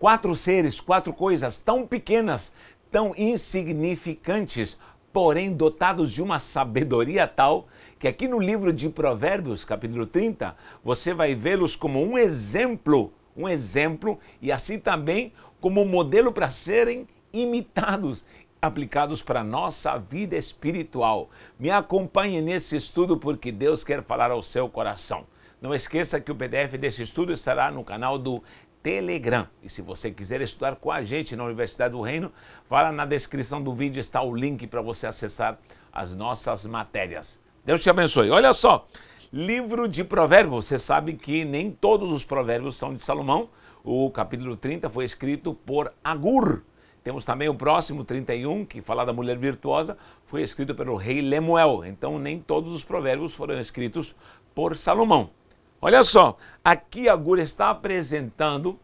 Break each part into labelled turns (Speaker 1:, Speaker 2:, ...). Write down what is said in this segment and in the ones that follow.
Speaker 1: Quatro seres, quatro coisas tão pequenas, tão insignificantes, porém dotados de uma sabedoria tal que aqui no livro de Provérbios, capítulo 30, você vai vê-los como um exemplo, um exemplo e assim também como modelo para serem imitados, aplicados para a nossa vida espiritual. Me acompanhe nesse estudo porque Deus quer falar ao seu coração. Não esqueça que o PDF desse estudo estará no canal do Telegram. E se você quiser estudar com a gente na Universidade do Reino, fala na descrição do vídeo, está o link para você acessar as nossas matérias. Deus te abençoe. Olha só, livro de provérbios. Você sabe que nem todos os provérbios são de Salomão. O capítulo 30 foi escrito por Agur. Temos também o próximo, 31, que fala da mulher virtuosa, foi escrito pelo rei Lemuel. Então, nem todos os provérbios foram escritos por Salomão. Olha só, aqui a Gura está apresentando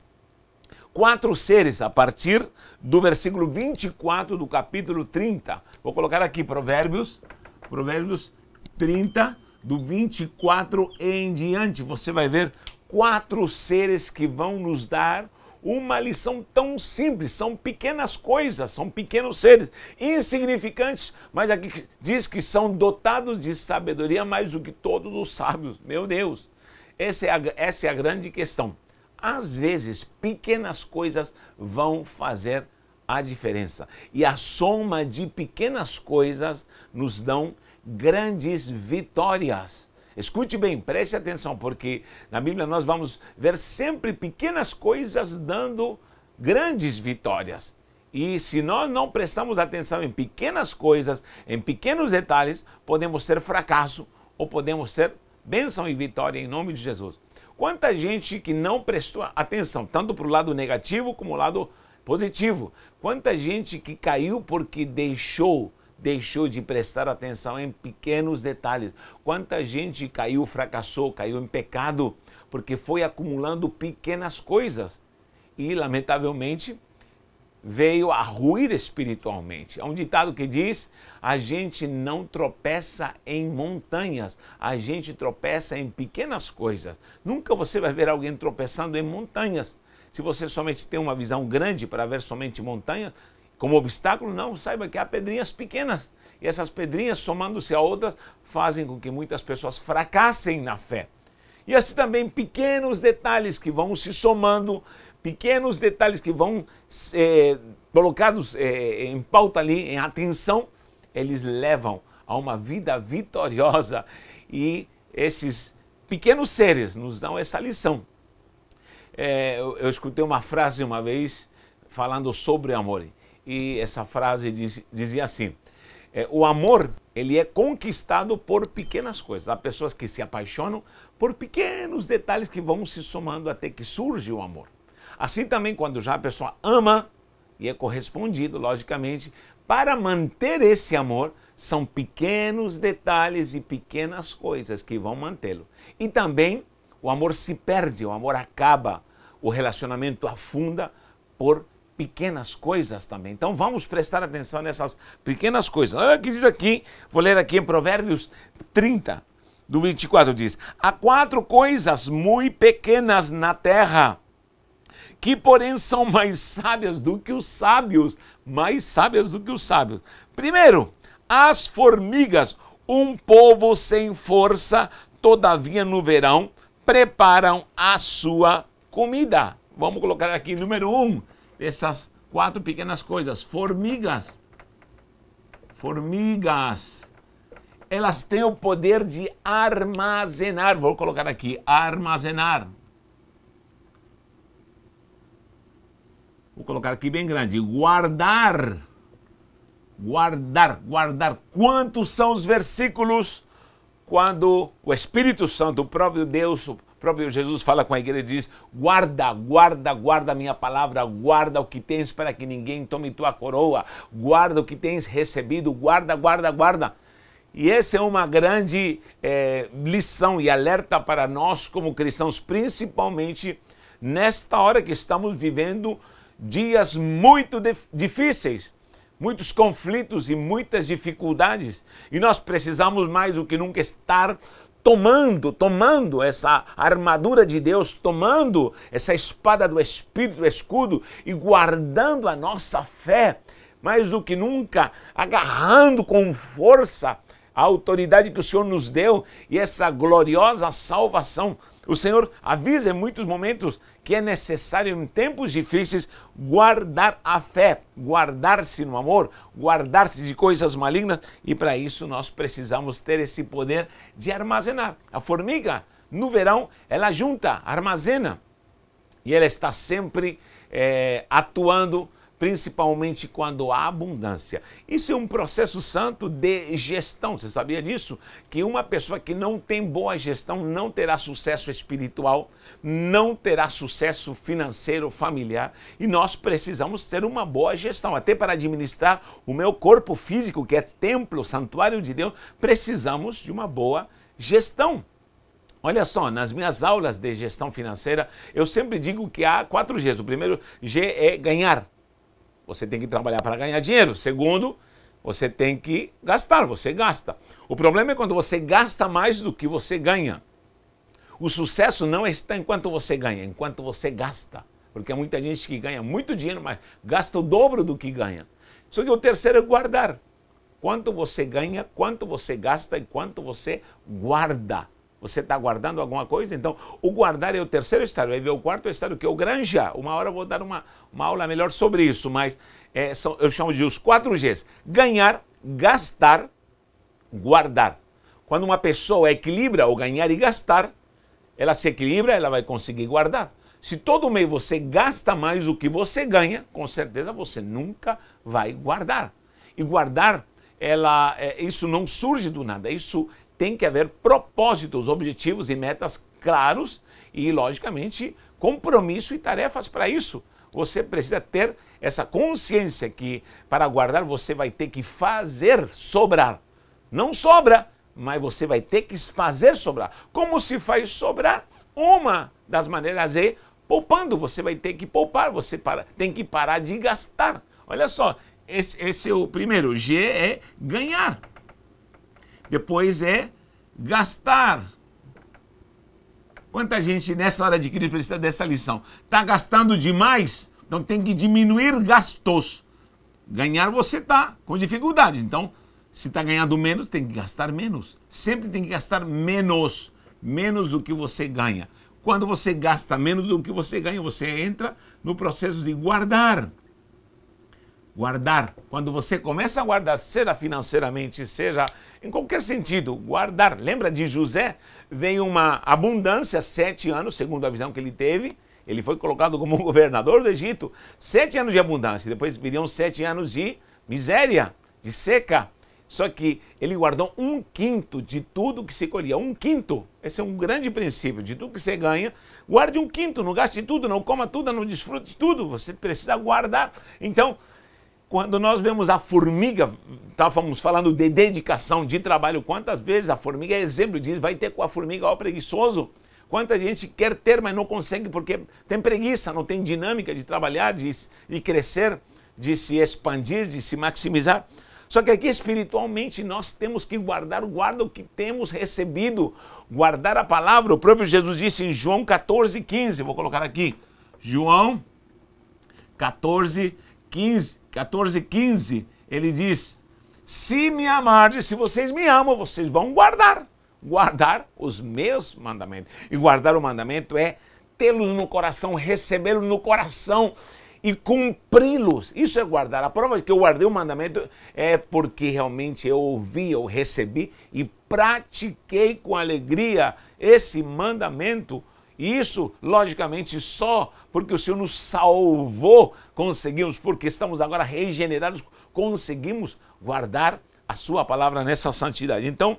Speaker 1: quatro seres a partir do versículo 24 do capítulo 30. Vou colocar aqui Provérbios, Provérbios 30 do 24 em diante. Você vai ver quatro seres que vão nos dar uma lição tão simples, são pequenas coisas, são pequenos seres insignificantes, mas aqui diz que são dotados de sabedoria mais do que todos os sábios. Meu Deus! Essa é a, essa é a grande questão. Às vezes, pequenas coisas vão fazer a diferença. E a soma de pequenas coisas nos dão grandes vitórias. Escute bem, preste atenção, porque na Bíblia nós vamos ver sempre pequenas coisas dando grandes vitórias. E se nós não prestamos atenção em pequenas coisas, em pequenos detalhes, podemos ser fracasso ou podemos ser bênção e vitória em nome de Jesus. Quanta gente que não prestou atenção, tanto para o lado negativo como o lado positivo. Quanta gente que caiu porque deixou, deixou de prestar atenção em pequenos detalhes. Quanta gente caiu, fracassou, caiu em pecado porque foi acumulando pequenas coisas. E, lamentavelmente, veio a ruir espiritualmente. Há é um ditado que diz: a gente não tropeça em montanhas, a gente tropeça em pequenas coisas. Nunca você vai ver alguém tropeçando em montanhas. Se você somente tem uma visão grande para ver somente montanhas, como obstáculo, não, saiba que há pedrinhas pequenas. E essas pedrinhas, somando-se a outras, fazem com que muitas pessoas fracassem na fé. E assim também pequenos detalhes que vão se somando pequenos detalhes que vão ser é, colocados é, em pauta ali, em atenção, eles levam a uma vida vitoriosa e esses pequenos seres nos dão essa lição. É, eu, eu, escutei uma frase uma vez falando sobre amor e essa frase diz, dizia assim: é, o amor ele é conquistado por pequenas coisas. Há pessoas que se apaixonam por pequenos detalhes que vão se somando até que surge o amor. Assim também, quando já a pessoa ama e é correspondido, logicamente, para manter esse amor, são pequenos detalhes e pequenas coisas que vão mantê-lo. E também o amor se perde, o amor acaba, o relacionamento afunda por pequenas coisas também. Então vamos prestar atenção nessas pequenas coisas. Olha o que diz aqui, vou ler aqui em Provérbios 30, do 24, diz: Há quatro coisas muito pequenas na terra que porém são mais sábias do que os sábios, mais sábias do que os sábios. Primeiro, as formigas, um povo sem força, todavia no verão, preparam a sua comida. Vamos colocar aqui número um, essas quatro pequenas coisas. Formigas. Formigas. Elas têm o poder de armazenar. Vou colocar aqui, armazenar. colocar aqui bem grande, guardar, guardar, guardar. Quantos são os versículos quando o Espírito Santo, o próprio Deus, o próprio Jesus fala com a igreja e diz: guarda, guarda, guarda a minha palavra, guarda o que tens para que ninguém tome tua coroa, guarda o que tens recebido, guarda, guarda, guarda. E essa é uma grande é, lição e alerta para nós como cristãos, principalmente nesta hora que estamos vivendo dias muito difíceis, muitos conflitos e muitas dificuldades, e nós precisamos mais do que nunca estar tomando, tomando essa armadura de Deus, tomando essa espada do Espírito, o escudo e guardando a nossa fé, mais do que nunca, agarrando com força a autoridade que o Senhor nos deu e essa gloriosa salvação. O Senhor avisa em muitos momentos que é necessário em tempos difíceis guardar a fé, guardar-se no amor, guardar-se de coisas malignas e para isso nós precisamos ter esse poder de armazenar. A formiga, no verão, ela junta, armazena e ela está sempre é, atuando principalmente quando há abundância. Isso é um processo santo de gestão. Você sabia disso? Que uma pessoa que não tem boa gestão não terá sucesso espiritual, não terá sucesso financeiro, familiar. E nós precisamos ter uma boa gestão. Até para administrar o meu corpo físico, que é templo, santuário de Deus, precisamos de uma boa gestão. Olha só, nas minhas aulas de gestão financeira, eu sempre digo que há quatro Gs. O primeiro G é ganhar. Você tem que trabalhar para ganhar dinheiro. Segundo, você tem que gastar, você gasta. O problema é quando você gasta mais do que você ganha. O sucesso não está enquanto você ganha, enquanto você gasta. Porque há muita gente que ganha muito dinheiro, mas gasta o dobro do que ganha. Só que o terceiro é guardar. Quanto você ganha, quanto você gasta e quanto você guarda. Você está guardando alguma coisa? Então, o guardar é o terceiro estado. Aí vem o quarto estado, que é o granja. Uma hora eu vou dar uma, uma aula melhor sobre isso, mas é, são, eu chamo de os quatro Gs. Ganhar, gastar, guardar. Quando uma pessoa equilibra o ganhar e gastar, ela se equilibra, ela vai conseguir guardar. Se todo mês você gasta mais do que você ganha, com certeza você nunca vai guardar. E guardar, ela, é, isso não surge do nada, isso tem que haver propósitos, objetivos e metas claros e, logicamente, compromisso e tarefas para isso. Você precisa ter essa consciência que para guardar você vai ter que fazer sobrar. Não sobra, mas você vai ter que fazer sobrar. Como se faz sobrar? Uma das maneiras é poupando. Você vai ter que poupar, você para, tem que parar de gastar. Olha só, esse, esse é o primeiro. G é ganhar. Depois é gastar. Quanta gente nessa hora de crise precisa dessa lição? Está gastando demais? Então tem que diminuir gastos. Ganhar você tá com dificuldade. Então, se está ganhando menos, tem que gastar menos. Sempre tem que gastar menos. Menos do que você ganha. Quando você gasta menos do que você ganha, você entra no processo de guardar. Guardar. Quando você começa a guardar, seja financeiramente, seja em qualquer sentido, guardar. Lembra de José? Vem uma abundância, sete anos, segundo a visão que ele teve. Ele foi colocado como governador do Egito. Sete anos de abundância. Depois viriam sete anos de miséria, de seca. Só que ele guardou um quinto de tudo que se colhia. Um quinto. Esse é um grande princípio. De tudo que você ganha, guarde um quinto. Não gaste tudo, não coma tudo, não desfrute tudo. Você precisa guardar. Então, quando nós vemos a formiga, estávamos falando de dedicação, de trabalho, quantas vezes a formiga é exemplo disso, vai ter com a formiga, ó, preguiçoso. Quanta gente quer ter, mas não consegue porque tem preguiça, não tem dinâmica de trabalhar, de, de crescer, de se expandir, de se maximizar. Só que aqui espiritualmente nós temos que guardar, guarda o que temos recebido, guardar a palavra. O próprio Jesus disse em João 14, 15, vou colocar aqui, João 14, 15. 14, 15, ele diz: Se me amardes, se vocês me amam, vocês vão guardar, guardar os meus mandamentos. E guardar o mandamento é tê-los no coração, recebê-los no coração e cumpri-los. Isso é guardar. A prova de que eu guardei o mandamento é porque realmente eu ouvi, eu recebi e pratiquei com alegria esse mandamento e isso, logicamente, só porque o Senhor nos salvou, conseguimos, porque estamos agora regenerados, conseguimos guardar a Sua palavra nessa santidade. Então,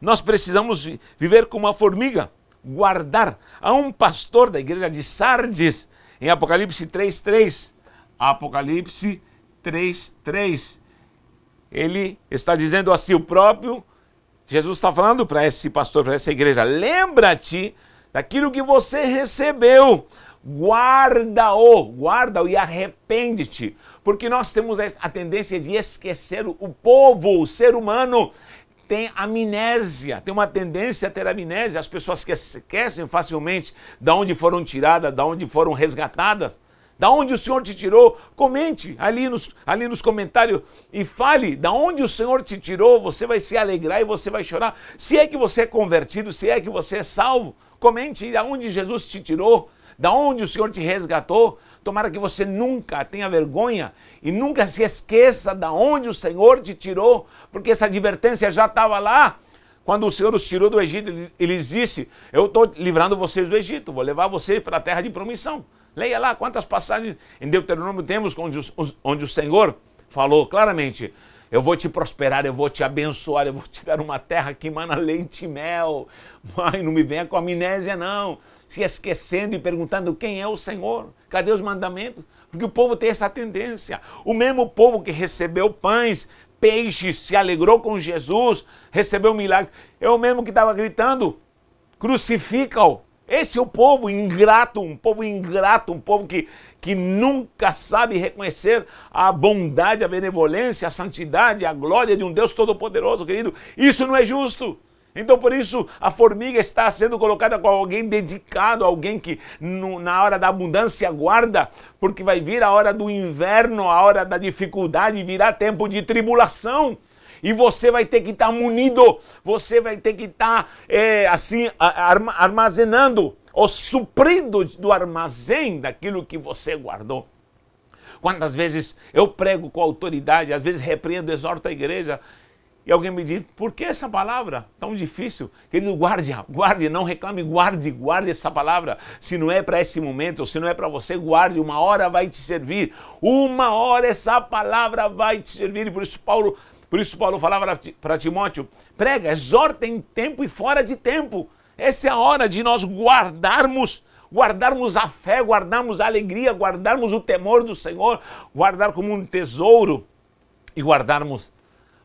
Speaker 1: nós precisamos viver como uma formiga, guardar. Há um pastor da igreja de Sardes, em Apocalipse 3,3. Apocalipse 3,3. Ele está dizendo a si próprio Jesus está falando para esse pastor, para essa igreja: lembra-te daquilo que você recebeu. Guarda-o, guarda-o e arrepende-te, porque nós temos a tendência de esquecer o povo, o ser humano tem amnésia, tem uma tendência a ter amnésia, as pessoas que esquecem facilmente da onde foram tiradas, da onde foram resgatadas. Da onde o Senhor te tirou? Comente ali nos, ali nos comentários e fale da onde o Senhor te tirou. Você vai se alegrar e você vai chorar. Se é que você é convertido, se é que você é salvo, Comente de onde Jesus te tirou, da onde o Senhor te resgatou. Tomara que você nunca tenha vergonha e nunca se esqueça da onde o Senhor te tirou, porque essa advertência já estava lá. Quando o Senhor os tirou do Egito, ele disse: Eu estou livrando vocês do Egito, vou levar vocês para a terra de promissão. Leia lá quantas passagens em Deuteronômio temos onde o, onde o Senhor falou claramente: eu vou te prosperar, eu vou te abençoar, eu vou te dar uma terra que emana leite e mel. Mãe, não me venha com amnésia, não. Se esquecendo e perguntando quem é o Senhor, cadê os mandamentos? Porque o povo tem essa tendência. O mesmo povo que recebeu pães, peixes, se alegrou com Jesus, recebeu milagres. É o mesmo que estava gritando: crucifica-o, esse é o povo ingrato, um povo ingrato, um povo que, que nunca sabe reconhecer a bondade, a benevolência, a santidade, a glória de um Deus Todo-Poderoso, querido. Isso não é justo. Então, por isso, a formiga está sendo colocada com alguém dedicado, alguém que no, na hora da abundância guarda, porque vai vir a hora do inverno, a hora da dificuldade, virá tempo de tribulação. E você vai ter que estar tá munido, você vai ter que estar tá, é, assim, armazenando ou suprindo do armazém daquilo que você guardou. Quantas vezes eu prego com autoridade, às vezes repreendo, exorto a igreja, e alguém me diz, por que essa palavra tão difícil? Querido, guarde, guarde, não reclame, guarde, guarde essa palavra. Se não é para esse momento, se não é para você, guarde, uma hora vai te servir. Uma hora essa palavra vai te servir. E por isso Paulo por isso Paulo falava para Timóteo, prega, exorta em tempo e fora de tempo. Essa é a hora de nós guardarmos, guardarmos a fé, guardarmos a alegria, guardarmos o temor do Senhor, guardar como um tesouro e guardarmos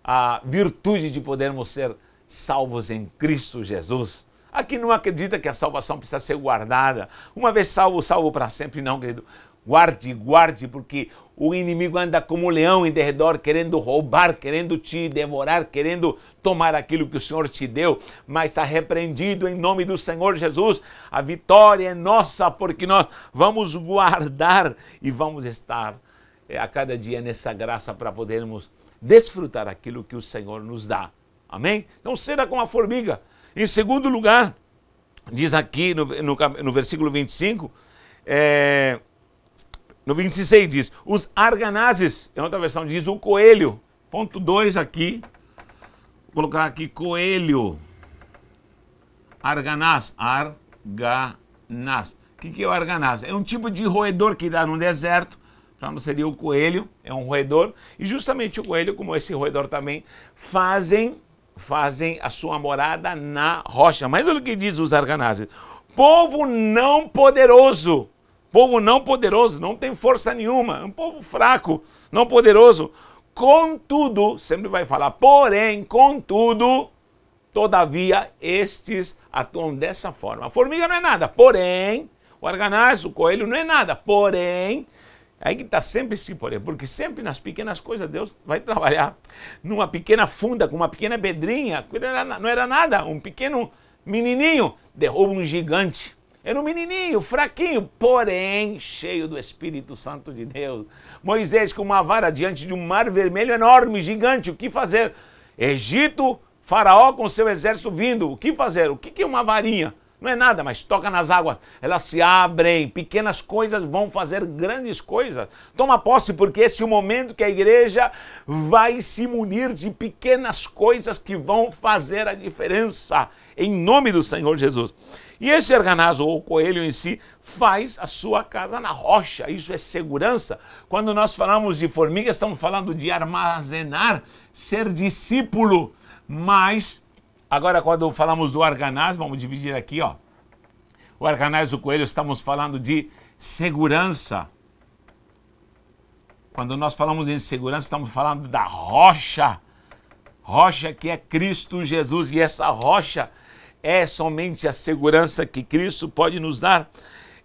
Speaker 1: a virtude de podermos ser salvos em Cristo Jesus. Aqui não acredita que a salvação precisa ser guardada. Uma vez salvo, salvo para sempre, não, querido. Guarde, guarde, porque o inimigo anda como um leão em derredor, querendo roubar, querendo te devorar, querendo tomar aquilo que o Senhor te deu, mas está repreendido em nome do Senhor Jesus. A vitória é nossa, porque nós vamos guardar e vamos estar eh, a cada dia nessa graça para podermos desfrutar aquilo que o Senhor nos dá. Amém? Então, será como a formiga. Em segundo lugar, diz aqui no, no, no versículo 25, é, no 26 diz, os arganazes, em é outra versão diz, o coelho. Ponto 2 aqui, vou colocar aqui coelho. Arganaz, arganaz. O que, que é o arganaz? É um tipo de roedor que dá no deserto, então seria o coelho, é um roedor. E justamente o coelho, como esse roedor também, fazem fazem a sua morada na rocha. Mas olha o que diz os arganazes. Povo não poderoso, Povo não poderoso, não tem força nenhuma, um povo fraco, não poderoso. Contudo, sempre vai falar, porém, contudo, todavia, estes atuam dessa forma. A formiga não é nada, porém, o arganaz, o coelho não é nada, porém, é aí que está sempre esse porém, porque sempre nas pequenas coisas Deus vai trabalhar. Numa pequena funda, com uma pequena pedrinha, não era nada, um pequeno menininho derruba um gigante. Era um menininho, fraquinho, porém cheio do Espírito Santo de Deus. Moisés com uma vara diante de um mar vermelho enorme, gigante. O que fazer? Egito, Faraó com seu exército vindo. O que fazer? O que é uma varinha? Não é nada, mas toca nas águas. Elas se abrem. Pequenas coisas vão fazer grandes coisas. Toma posse, porque esse é o momento que a igreja vai se munir de pequenas coisas que vão fazer a diferença. Em nome do Senhor Jesus. E esse arganaz ou o coelho em si, faz a sua casa na rocha. Isso é segurança. Quando nós falamos de formiga, estamos falando de armazenar, ser discípulo. Mas, agora quando falamos do arganaz, vamos dividir aqui, ó. O arganaz e o coelho, estamos falando de segurança. Quando nós falamos em segurança, estamos falando da rocha. Rocha que é Cristo Jesus. E essa rocha é somente a segurança que Cristo pode nos dar.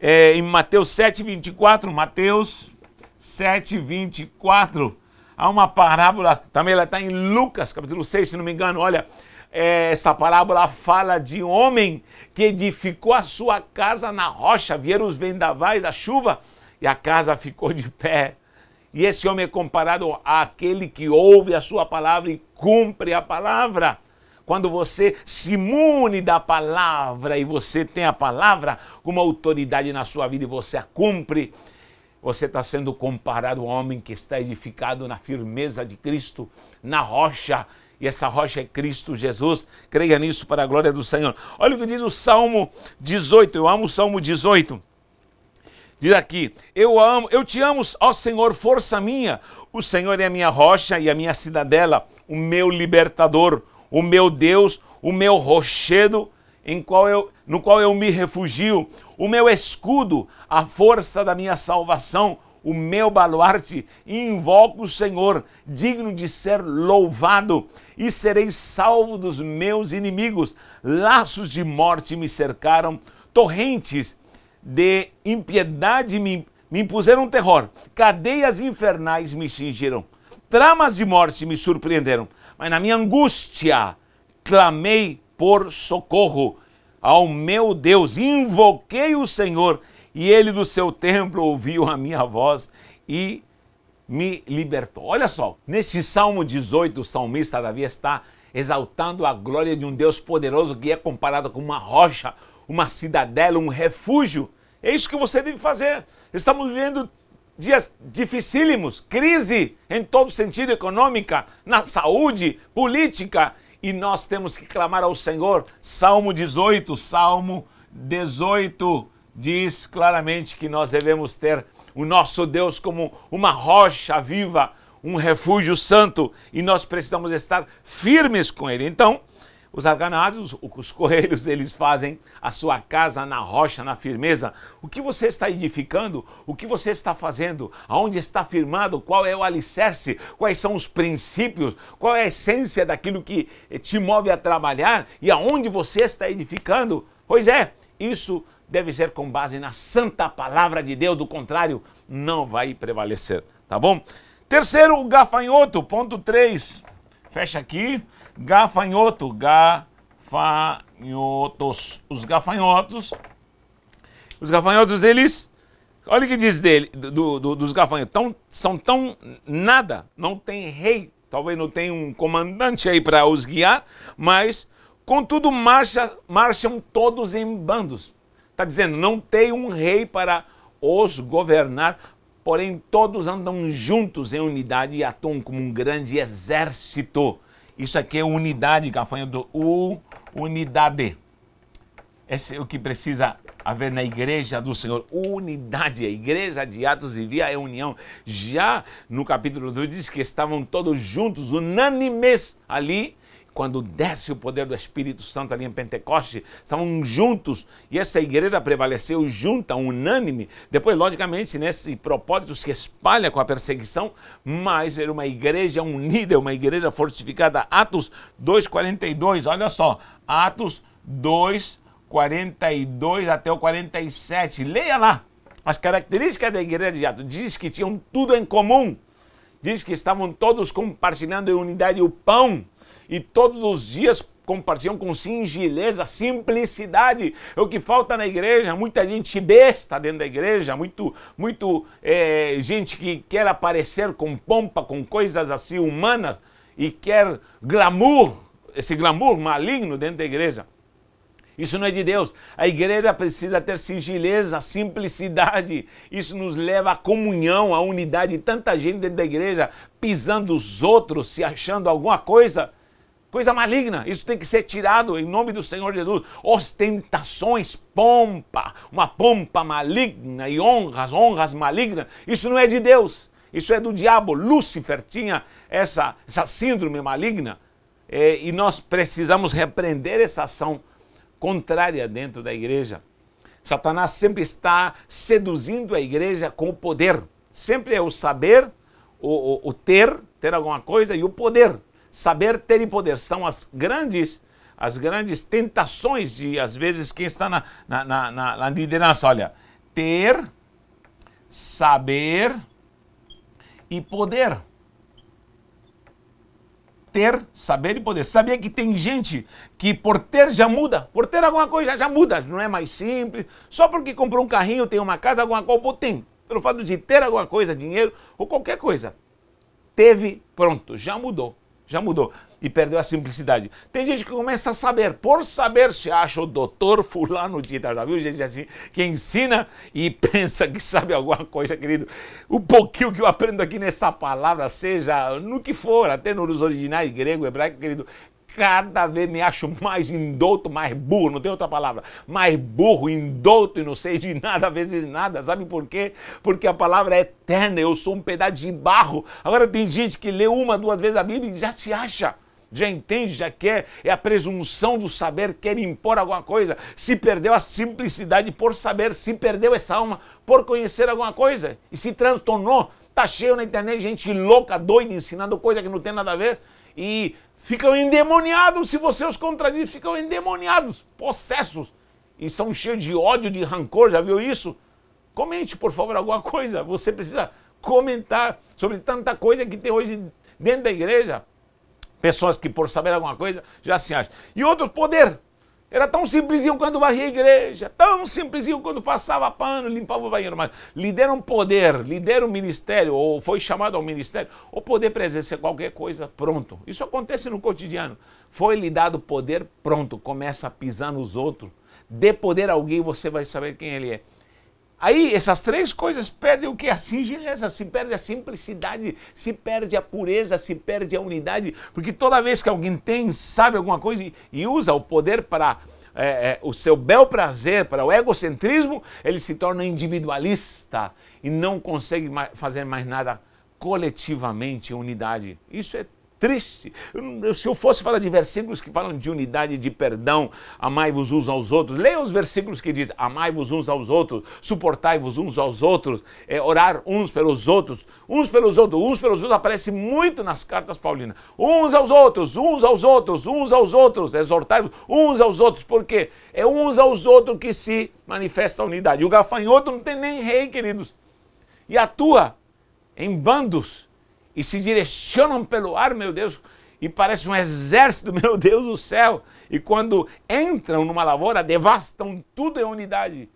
Speaker 1: É, em Mateus 7, 24, Mateus 7, 24, há uma parábola, também ela está em Lucas, capítulo 6, se não me engano, olha, é, essa parábola fala de um homem que edificou a sua casa na rocha, vieram os vendavais, a chuva, e a casa ficou de pé. E esse homem é comparado àquele que ouve a sua palavra e cumpre a palavra quando você se imune da palavra e você tem a palavra como autoridade na sua vida e você a cumpre, você está sendo comparado ao homem que está edificado na firmeza de Cristo, na rocha, e essa rocha é Cristo Jesus. Creia nisso para a glória do Senhor. Olha o que diz o Salmo 18. Eu amo o Salmo 18. Diz aqui: Eu amo, eu te amo, ó Senhor, força minha. O Senhor é a minha rocha e a minha cidadela, o meu libertador, o meu Deus, o meu rochedo em qual eu, no qual eu me refugio, o meu escudo, a força da minha salvação, o meu baluarte, invoco o Senhor, digno de ser louvado, e serei salvo dos meus inimigos. Laços de morte me cercaram, torrentes de impiedade me, me impuseram terror, cadeias infernais me cingiram, tramas de morte me surpreenderam mas na minha angústia clamei por socorro ao meu Deus, invoquei o Senhor e ele do seu templo ouviu a minha voz e me libertou. Olha só, nesse Salmo 18, o salmista Davi está exaltando a glória de um Deus poderoso que é comparado com uma rocha, uma cidadela, um refúgio. É isso que você deve fazer. Estamos vivendo dias dificílimos, crise em todo sentido econômica, na saúde, política, e nós temos que clamar ao Senhor. Salmo 18, Salmo 18 diz claramente que nós devemos ter o nosso Deus como uma rocha viva, um refúgio santo, e nós precisamos estar firmes com ele. Então, os arganazes, os, coelhos, eles fazem a sua casa na rocha, na firmeza. O que você está edificando? O que você está fazendo? Aonde está firmado? Qual é o alicerce? Quais são os princípios? Qual é a essência daquilo que te move a trabalhar? E aonde você está edificando? Pois é, isso deve ser com base na santa palavra de Deus, do contrário, não vai prevalecer, tá bom? Terceiro, o gafanhoto, ponto 3. Fecha aqui. Gafanhoto, gafanhotos. Os gafanhotos, os gafanhotos, eles, olha o que diz dele, do, do, dos gafanhotos, tão, são tão nada, não tem rei, talvez não tenha um comandante aí para os guiar, mas contudo marcha, marcham todos em bandos. Está dizendo, não tem um rei para os governar, porém todos andam juntos em unidade e atuam como um grande exército. Isso aqui é unidade, gafanhoto. O unidade. Esse é o que precisa haver na igreja do Senhor. Unidade. A igreja de Atos vivia a é união. Já no capítulo 2 diz que estavam todos juntos, unânimes ali quando desce o poder do Espírito Santo ali em Pentecoste, estavam juntos e essa igreja prevaleceu junta, unânime. Depois, logicamente, nesse né, propósito se espalha com a perseguição, mas era uma igreja unida, uma igreja fortificada. Atos 2,42, olha só, Atos 2,42 até o 47, leia lá. As características da igreja de Atos diz que tinham tudo em comum. Diz que estavam todos compartilhando em unidade o pão e todos os dias compartilham com singeleza, simplicidade. É o que falta na igreja. Muita gente besta dentro da igreja, muito, muito é, gente que quer aparecer com pompa, com coisas assim humanas e quer glamour, esse glamour maligno dentro da igreja. Isso não é de Deus. A igreja precisa ter singeleza, simplicidade. Isso nos leva à comunhão, à unidade. Tanta gente dentro da igreja pisando os outros, se achando alguma coisa coisa maligna, isso tem que ser tirado em nome do Senhor Jesus. Ostentações, pompa, uma pompa maligna e honras, honras malignas, isso não é de Deus, isso é do diabo. Lúcifer tinha essa, essa síndrome maligna é, e nós precisamos repreender essa ação contrária dentro da igreja. Satanás sempre está seduzindo a igreja com o poder, sempre é o saber, o, o, o ter, ter alguma coisa e o poder saber, ter e poder. São as grandes as grandes tentações de, às vezes, quem está na, na, na, na liderança. Olha, ter, saber e poder. Ter, saber e poder. Sabia que tem gente que por ter já muda, por ter alguma coisa já, já muda, não é mais simples. Só porque comprou um carrinho, tem uma casa, alguma coisa, tem. Pelo fato de ter alguma coisa, dinheiro ou qualquer coisa. Teve, pronto, já mudou. Já mudou. E perdeu a simplicidade. Tem gente que começa a saber, por saber, se acha o doutor fulano de tal Já viu gente assim que ensina e pensa que sabe alguma coisa, querido? O pouquinho que eu aprendo aqui nessa palavra, seja no que for, até nos originais grego, hebraico, querido, cada vez me acho mais indouto, mais burro, não tem outra palavra, mais burro, indouto e não sei de nada, às vezes de nada, sabe por quê? Porque a palavra é eterna, eu sou um pedaço de barro. Agora tem gente que lê uma, duas vezes a Bíblia e já se acha já entende, já quer, é a presunção do saber, quer impor alguma coisa. Se perdeu a simplicidade por saber, se perdeu essa alma por conhecer alguma coisa e se transtornou. Tá cheio na internet gente louca, doida, ensinando coisa que não tem nada a ver. E ficam endemoniados. Se você os contradiz, ficam endemoniados, possessos. E são cheios de ódio, de rancor. Já viu isso? Comente, por favor, alguma coisa. Você precisa comentar sobre tanta coisa que tem hoje dentro da igreja. Pessoas que, por saber alguma coisa, já se acham. E outro poder. Era tão simplesinho quando varria a igreja, tão simplesinho quando passava pano, limpava o banheiro. Mas lidera um poder, lidera um ministério, ou foi chamado ao ministério, ou poder presenciar qualquer coisa, pronto. Isso acontece no cotidiano. Foi lhe dado poder, pronto, começa a pisar nos outros. Dê poder a alguém, você vai saber quem ele é. Aí essas três coisas perdem o que? A singeleza, se perde a simplicidade, se perde a pureza, se perde a unidade, porque toda vez que alguém tem, sabe alguma coisa e, usa o poder para é, é, o seu bel prazer, para o egocentrismo, ele se torna individualista e não consegue mais fazer mais nada coletivamente, unidade. Isso é triste. Se eu fosse falar de versículos que falam de unidade, de perdão, amai-vos uns aos outros, leia os versículos que diz amai-vos uns aos outros, suportai-vos uns aos outros, é, orar uns pelos outros, uns pelos outros, uns pelos outros aparece muito nas cartas paulinas. Uns aos outros, uns aos outros, uns aos outros, exortai-vos uns aos outros, porque é uns aos outros que se manifesta a unidade. E o gafanhoto não tem nem rei, queridos, e atua em bandos e se direcionam pelo ar, meu Deus, e parece um exército, meu Deus do céu. E quando entram numa lavoura, devastam tudo em unidade.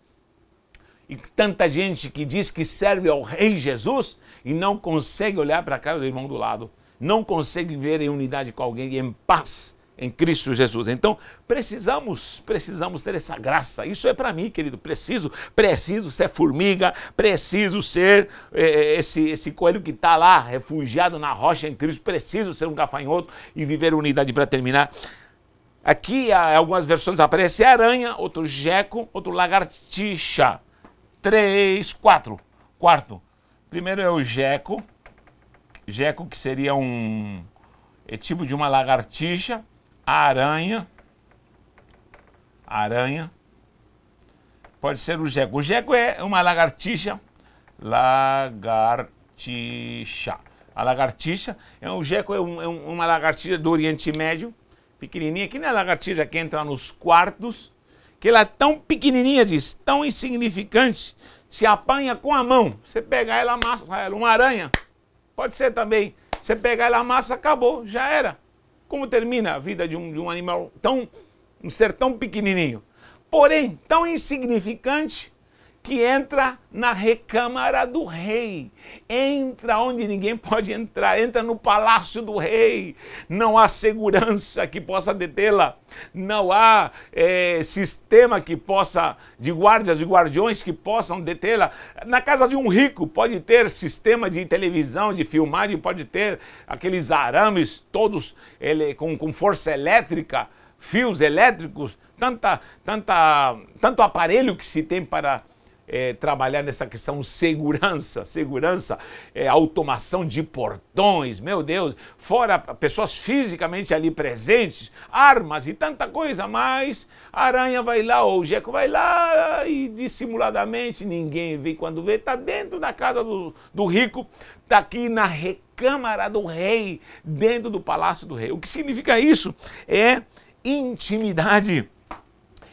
Speaker 1: E tanta gente que diz que serve ao Rei Jesus e não consegue olhar para a cara do irmão do lado, não consegue ver em unidade com alguém, e em paz em Cristo Jesus. Então, precisamos, precisamos ter essa graça. Isso é para mim, querido. Preciso, preciso ser formiga, preciso ser é, é, esse, esse coelho que está lá, refugiado na rocha em Cristo. Preciso ser um gafanhoto e viver unidade para terminar. Aqui, algumas versões aparece aranha, outro jeco, outro lagartixa. Três, quatro. Quarto. Primeiro é o jeco. Jeco, que seria um é tipo de uma lagartixa aranha. aranha. Pode ser o jeco. O jeco é uma lagartixa. Lagartixa. A lagartixa. É um jeco é, um, é uma lagartixa do Oriente Médio. Pequenininha. Que nem a é lagartixa que entra nos quartos. Que ela é tão pequenininha, diz, tão insignificante. Se apanha com a mão. Você pega ela, amassa ela. Uma aranha. Pode ser também. Você pega ela, amassa, acabou. Já era como termina a vida de um, de um animal tão, um ser tão pequenininho, porém tão insignificante que entra na recâmara do rei, entra onde ninguém pode entrar, entra no palácio do rei. Não há segurança que possa detê-la, não há é, sistema que possa, de guardas e guardiões que possam detê-la. Na casa de um rico pode ter sistema de televisão, de filmagem, pode ter aqueles arames todos ele, com, com força elétrica, fios elétricos, tanta, tanta, tanto aparelho que se tem para é, trabalhar nessa questão segurança, segurança, é, automação de portões, meu Deus, fora pessoas fisicamente ali presentes, armas e tanta coisa mais, a aranha vai lá ou o Jeco vai lá e dissimuladamente ninguém vê quando vê, está dentro da casa do, do rico, está aqui na recâmara do rei, dentro do palácio do rei. O que significa isso? É intimidade.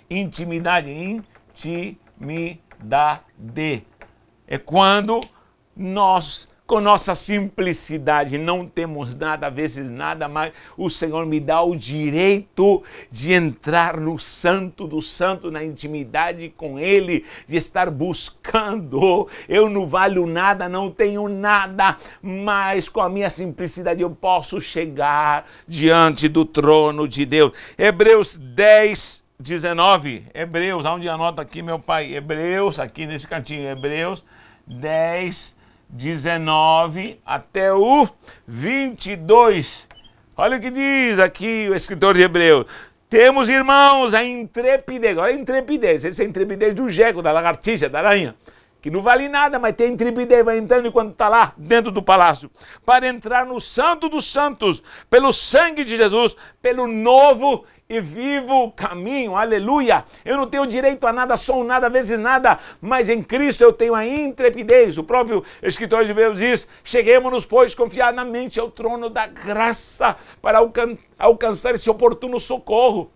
Speaker 1: Intimidade, intimidade me dá de É quando nós, com nossa simplicidade, não temos nada, às vezes nada, mas o Senhor me dá o direito de entrar no santo do santo, na intimidade com Ele, de estar buscando. Eu não valho nada, não tenho nada, mas com a minha simplicidade eu posso chegar diante do trono de Deus. Hebreus 10, 19, Hebreus, onde anota aqui meu pai? Hebreus, aqui nesse cantinho, Hebreus 10, 19 até o 22. Olha o que diz aqui o escritor de Hebreus. Temos, irmãos, a intrepidez. Olha a intrepidez, essa é a intrepidez do jeco, da lagartixa, da aranha. Que não vale nada, mas tem intrepidez, vai entrando enquanto está lá dentro do palácio. Para entrar no santo dos santos, pelo sangue de Jesus, pelo novo e vivo o caminho, aleluia. Eu não tenho direito a nada, sou nada, vezes nada, mas em Cristo eu tenho a intrepidez. O próprio escritor de Deus diz: Cheguemos-nos, pois, confiadamente ao trono da graça para alcançar esse oportuno socorro.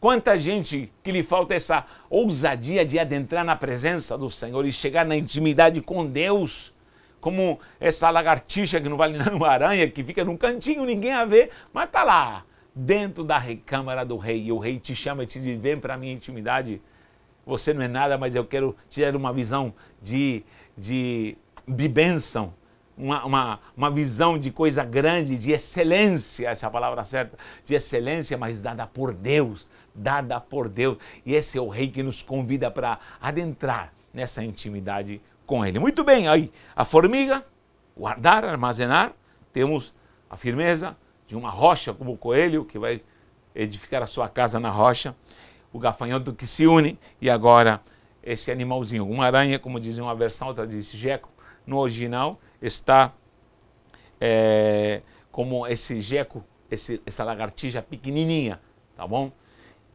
Speaker 1: Quanta gente que lhe falta essa ousadia de adentrar na presença do Senhor e chegar na intimidade com Deus como essa lagartixa que não vale nada, uma aranha que fica num cantinho, ninguém a vê, mas tá lá, dentro da recâmara do rei, e o rei te chama e te diz: vem para a minha intimidade. Você não é nada, mas eu quero te dar uma visão de, de, de bênção, uma, uma, uma visão de coisa grande, de excelência, essa é palavra certa, de excelência, mas dada por Deus, dada por Deus. E esse é o rei que nos convida para adentrar nessa intimidade com ele. Muito bem, aí a formiga, guardar, armazenar, temos a firmeza, de uma rocha, como o coelho, que vai edificar a sua casa na rocha, o gafanhoto que se une, e agora esse animalzinho, uma aranha, como dizem uma versão, outra diz geco, no original está é, como esse geco, esse, essa lagartija pequenininha, tá bom?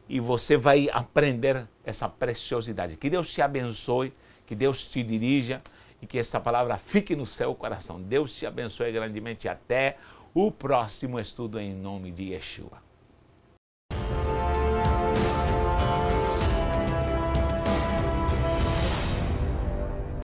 Speaker 1: E você vai aprender essa preciosidade. Que Deus te abençoe, que Deus te dirija e que essa palavra fique no seu coração. Deus te abençoe grandemente. Até o próximo estudo é em nome de Yeshua.